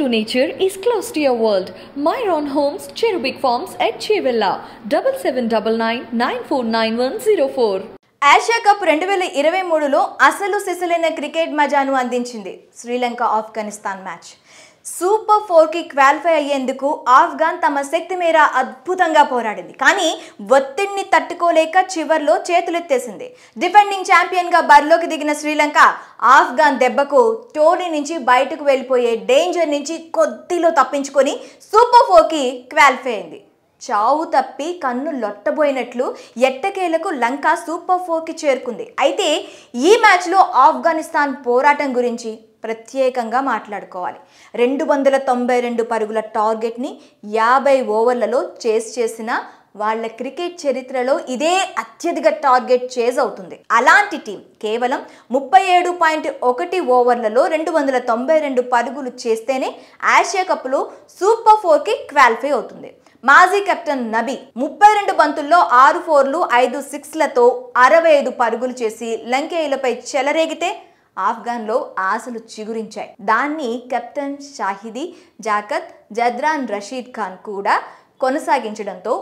to nature is close to your world. Myron Homes, Cherubic Farms at Chevilla, 7799 Asia cup రెండు వేల ఇరవై మూడులో అసలు సిసలైన క్రికెట్ మజాను అందించింది శ్రీలంక ఆఫ్ఘనిస్తాన్ మ్యాచ్ సూపర్ ఫోర్కి క్వాలిఫై అయ్యేందుకు ఆఫ్ఘాన్ తమ శక్తి మేర అద్భుతంగా పోరాడింది కానీ ఒత్తిడిని తట్టుకోలేక చివర్లో చేతులెత్తేసింది డిఫెండింగ్ ఛాంపియన్గా బరిలోకి దిగిన శ్రీలంక ఆఫ్ఘాన్ దెబ్బకు టోర్నీ నుంచి బయటకు వెళ్ళిపోయే డేంజర్ నుంచి కొద్దిలో తప్పించుకొని సూపర్ ఫోర్కి క్వాలిఫై అయింది చావు తప్పి కన్ను లొట్టబోయినట్లు ఎట్టకేలకు లంక సూపర్ ఫోర్కి చేరుకుంది అయితే ఈ మ్యాచ్లో ఆఫ్ఘనిస్తాన్ పోరాటం గురించి ప్రత్యేకంగా మాట్లాడుకోవాలి రెండు వందల తొంభై రెండు పరుగుల టార్గెట్ని యాభై ఓవర్లలో చేస్ చేసిన వాళ్ళ క్రికెట్ చరిత్రలో ఇదే అత్యధిక టార్గెట్ చేజ్ అవుతుంది అలాంటి టీం కేవలం ముప్పై ఏడు పాయింట్ ఒకటి ఓవర్లలో రెండు వందల తొంభై రెండు పరుగులు చేస్తేనే ఆసియా కప్లో సూపర్ ఫోర్కి క్వాలిఫై అవుతుంది మాజీ కెప్టెన్ నబి ముప్పై రెండు బంతుల్లో ఆరు ఫోర్లు ఐదు సిక్స్లతో అరవై ఐదు పరుగులు చేసి లంకేయులపై చెలరేగితే ఆఫ్ఘాన్లో ఆశలు చిగురించాయి దాన్ని కెప్టెన్ షాహిదీ జాకత్ జద్రాన్ రషీద్ ఖాన్ కూడా కొనసాగించడంతో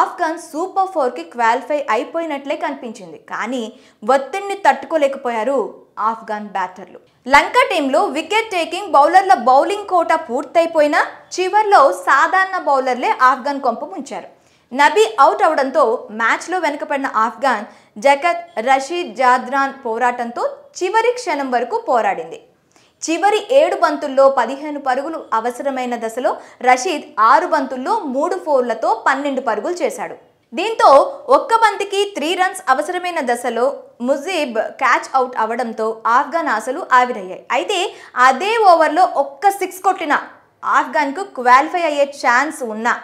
ఆఫ్ఘాన్ సూపర్ ఫోర్కి క్వాలిఫై అయిపోయినట్లే కనిపించింది కానీ ఒత్తిడిని తట్టుకోలేకపోయారు ఆఫ్ఘాన్ బ్యాటర్లు లంక టీంలో వికెట్ టేకింగ్ బౌలర్ల బౌలింగ్ కోట పూర్తయిపోయినా చివర్లో సాధారణ బౌలర్లే ఆఫ్ఘన్ కొంప ముంచారు నబీ అవుట్ అవడంతో మ్యాచ్లో వెనుకపడిన ఆఫ్ఘాన్ జకత్ రషీద్ జాద్రాన్ పోరాటంతో చివరి క్షణం వరకు పోరాడింది చివరి ఏడు బంతుల్లో పదిహేను పరుగులు అవసరమైన దశలో రషీద్ ఆరు బంతుల్లో మూడు ఫోర్లతో పన్నెండు పరుగులు చేశాడు దీంతో ఒక్క బంతికి త్రీ రన్స్ అవసరమైన దశలో ముజీబ్ క్యాచ్ అవుట్ అవడంతో ఆఫ్ఘాన్ ఆశలు ఆవిరయ్యాయి అయితే అదే ఓవర్లో ఒక్క సిక్స్ కొట్టిన ఆఫ్ఘాన్కు క్వాలిఫై అయ్యే ఛాన్స్ ఉన్నా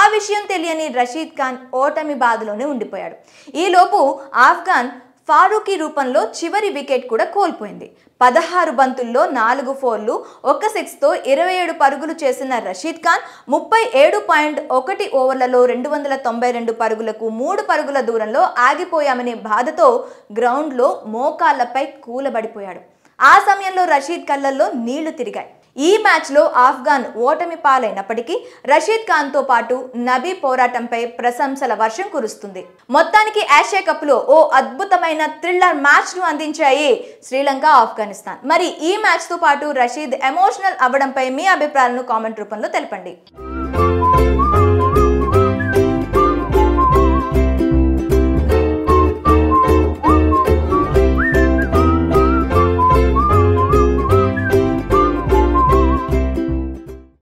ఆ విషయం తెలియని రషీద్ ఖాన్ ఓటమి బాధలోనే ఉండిపోయాడు ఈలోపు ఆఫ్ఘాన్ ఫారూఖీ రూపంలో చివరి వికెట్ కూడా కోల్పోయింది పదహారు బంతుల్లో నాలుగు ఫోర్లు ఒక్క సిక్స్తో ఇరవై ఏడు పరుగులు చేసిన రషీద్ ఖాన్ ముప్పై ఏడు పాయింట్ ఒకటి ఓవర్లలో రెండు వందల తొంభై రెండు పరుగులకు మూడు పరుగుల దూరంలో ఆగిపోయామనే బాధతో గ్రౌండ్లో మోకాళ్లపై కూలబడిపోయాడు ఆ సమయంలో రషీద్ కళ్ళల్లో నీళ్లు తిరిగాయి ఈ మ్యాచ్లో ఆఫ్ఘాన్ ఓటమి పాలైనప్పటికీ రషీద్ ఖాన్తో పాటు నబీ పోరాటంపై ప్రశంసల వర్షం కురుస్తుంది మొత్తానికి ఆసియా కప్లో ఓ అద్భుతమైన థ్రిల్లర్ మ్యాచ్ను అందించాయి శ్రీలంక ఆఫ్ఘనిస్తాన్ మరి ఈ మ్యాచ్తో పాటు రషీద్ ఎమోషనల్ అవ్వడంపై మీ అభిప్రాయాలను కామెంట్ రూపంలో తెలపండి